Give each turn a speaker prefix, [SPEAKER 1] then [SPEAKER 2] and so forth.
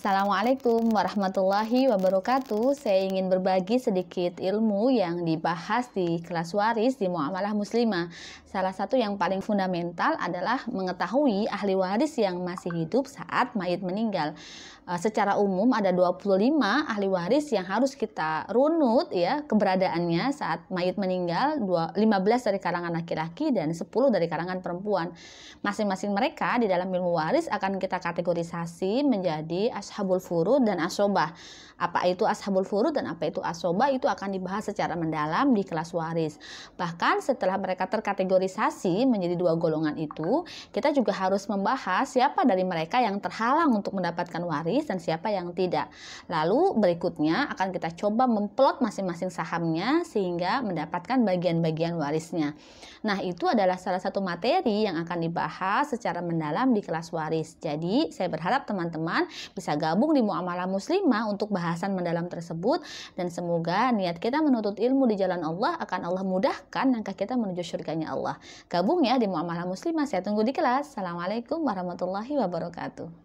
[SPEAKER 1] Assalamualaikum warahmatullahi wabarakatuh. Saya ingin berbagi sedikit ilmu yang dibahas di kelas waris di muamalah muslimah. Salah satu yang paling fundamental adalah mengetahui ahli waris yang masih hidup saat mayit meninggal. Eh, secara umum ada 25 ahli waris yang harus kita runut ya keberadaannya saat mayit meninggal, 15 dari kalangan laki-laki dan 10 dari kalangan perempuan. Masing-masing mereka di dalam ilmu waris akan kita kategorisasi menjadi as ashabul furud dan asobah. Apa itu ashabul furud dan apa itu asobah itu akan dibahas secara mendalam di kelas waris. Bahkan setelah mereka terkategorisasi menjadi dua golongan itu, kita juga harus membahas siapa dari mereka yang terhalang untuk mendapatkan waris dan siapa yang tidak. Lalu berikutnya akan kita coba memplot masing-masing sahamnya sehingga mendapatkan bagian-bagian warisnya. Nah, itu adalah salah satu materi yang akan dibahas secara mendalam di kelas waris. Jadi, saya berharap teman-teman bisa gabung di Muamalah Muslimah untuk bahasan mendalam tersebut dan semoga niat kita menuntut ilmu di jalan Allah akan Allah mudahkan langkah kita menuju surganya Allah. Gabung ya di Muamalah Muslimah. Saya tunggu di kelas. Assalamualaikum warahmatullahi wabarakatuh.